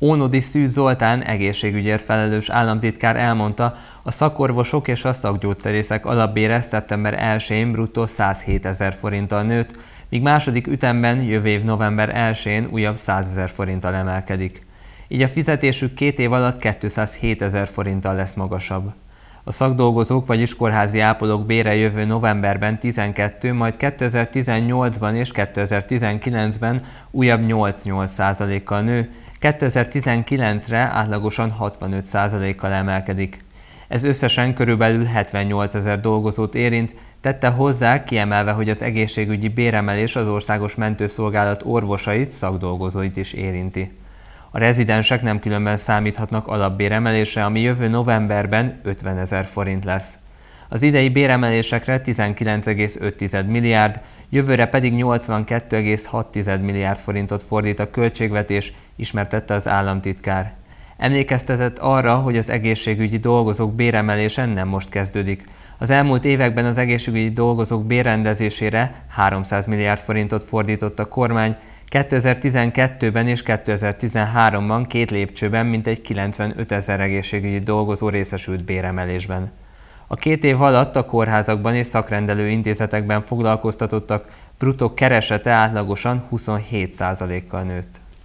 Ónodi Szűz Zoltán egészségügyért felelős államtitkár elmondta, a szakorvosok és a szakgyógyszerészek alapbére szeptember 1-én bruttó 107 ezer forinttal nőtt, míg második ütemben jövő év november 1-én újabb 100 ezer forinttal emelkedik. Így a fizetésük két év alatt 207 ezer forinttal lesz magasabb. A szakdolgozók, vagy iskolházi ápolók bére jövő novemberben 12, majd 2018-ban és 2019-ben újabb 8-8 százalékkal nő, 2019-re átlagosan 65%-kal emelkedik. Ez összesen körülbelül 78 ezer dolgozót érint, tette hozzá, kiemelve, hogy az egészségügyi béremelés az országos mentőszolgálat orvosait, szakdolgozóit is érinti. A rezidensek nem különben számíthatnak alapbéremelésre, ami jövő novemberben 50 ezer forint lesz. Az idei béremelésekre 19,5 milliárd, jövőre pedig 82,6 milliárd forintot fordít a költségvetés, ismertette az államtitkár. Emlékeztetett arra, hogy az egészségügyi dolgozók béremelése nem most kezdődik. Az elmúlt években az egészségügyi dolgozók bérrendezésére 300 milliárd forintot fordított a kormány, 2012-ben és 2013-ban két lépcsőben mintegy 95 ezer egészségügyi dolgozó részesült béremelésben. A két év alatt a kórházakban és szakrendelő intézetekben foglalkoztatottak bruttó keresete átlagosan 27%-kal nőtt.